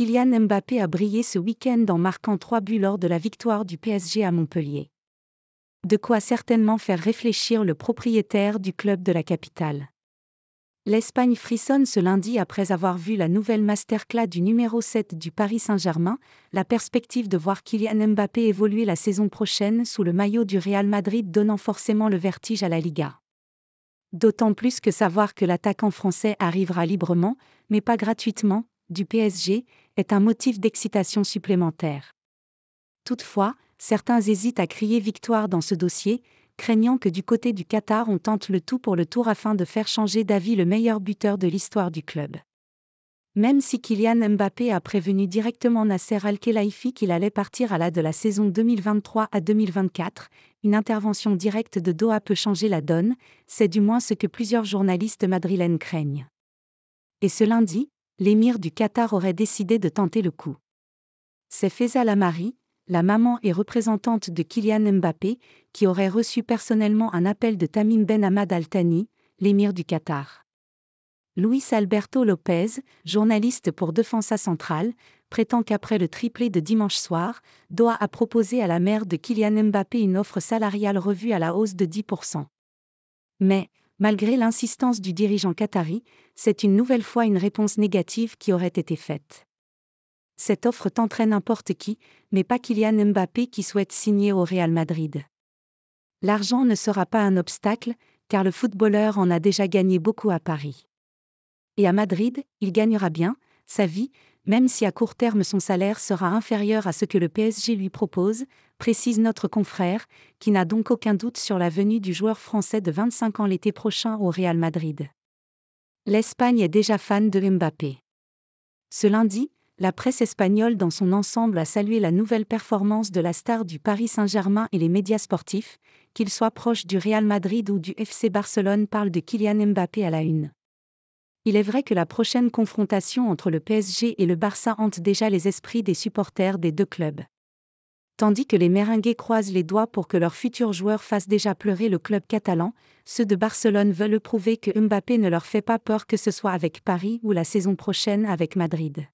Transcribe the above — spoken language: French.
Kylian Mbappé a brillé ce week-end en marquant trois buts lors de la victoire du PSG à Montpellier. De quoi certainement faire réfléchir le propriétaire du club de la capitale. L'Espagne frissonne ce lundi après avoir vu la nouvelle masterclass du numéro 7 du Paris Saint-Germain, la perspective de voir Kylian Mbappé évoluer la saison prochaine sous le maillot du Real Madrid donnant forcément le vertige à la Liga. D'autant plus que savoir que l'attaquant français arrivera librement, mais pas gratuitement, du PSG, est un motif d'excitation supplémentaire. Toutefois, certains hésitent à crier victoire dans ce dossier, craignant que du côté du Qatar on tente le tout pour le tour afin de faire changer d'avis le meilleur buteur de l'histoire du club. Même si Kylian Mbappé a prévenu directement Nasser al khelaïfi qu'il allait partir à la de la saison 2023 à 2024, une intervention directe de Doha peut changer la donne, c'est du moins ce que plusieurs journalistes madrilènes craignent. Et ce lundi, l'émir du Qatar aurait décidé de tenter le coup. C'est Faisal Amari, la maman et représentante de Kylian Mbappé, qui aurait reçu personnellement un appel de Tamim Ben Ahmad Al Thani, l'émir du Qatar. Luis Alberto Lopez, journaliste pour Defensa Centrale, prétend qu'après le triplé de dimanche soir, Doha a proposé à la mère de Kylian Mbappé une offre salariale revue à la hausse de 10%. Mais, malgré l'insistance du dirigeant qatari, c'est une nouvelle fois une réponse négative qui aurait été faite. Cette offre tenterait n'importe qui, mais pas Kylian Mbappé qui souhaite signer au Real Madrid. L'argent ne sera pas un obstacle, car le footballeur en a déjà gagné beaucoup à Paris. Et à Madrid, il gagnera bien, sa vie, même si à court terme son salaire sera inférieur à ce que le PSG lui propose, précise notre confrère, qui n'a donc aucun doute sur la venue du joueur français de 25 ans l'été prochain au Real Madrid. L'Espagne est déjà fan de Mbappé. Ce lundi, la presse espagnole dans son ensemble a salué la nouvelle performance de la star du Paris Saint-Germain et les médias sportifs, qu'ils soient proches du Real Madrid ou du FC Barcelone parlent de Kylian Mbappé à la une. Il est vrai que la prochaine confrontation entre le PSG et le Barça hante déjà les esprits des supporters des deux clubs. Tandis que les Meringues croisent les doigts pour que leurs futurs joueurs fassent déjà pleurer le club catalan, ceux de Barcelone veulent prouver que Mbappé ne leur fait pas peur que ce soit avec Paris ou la saison prochaine avec Madrid.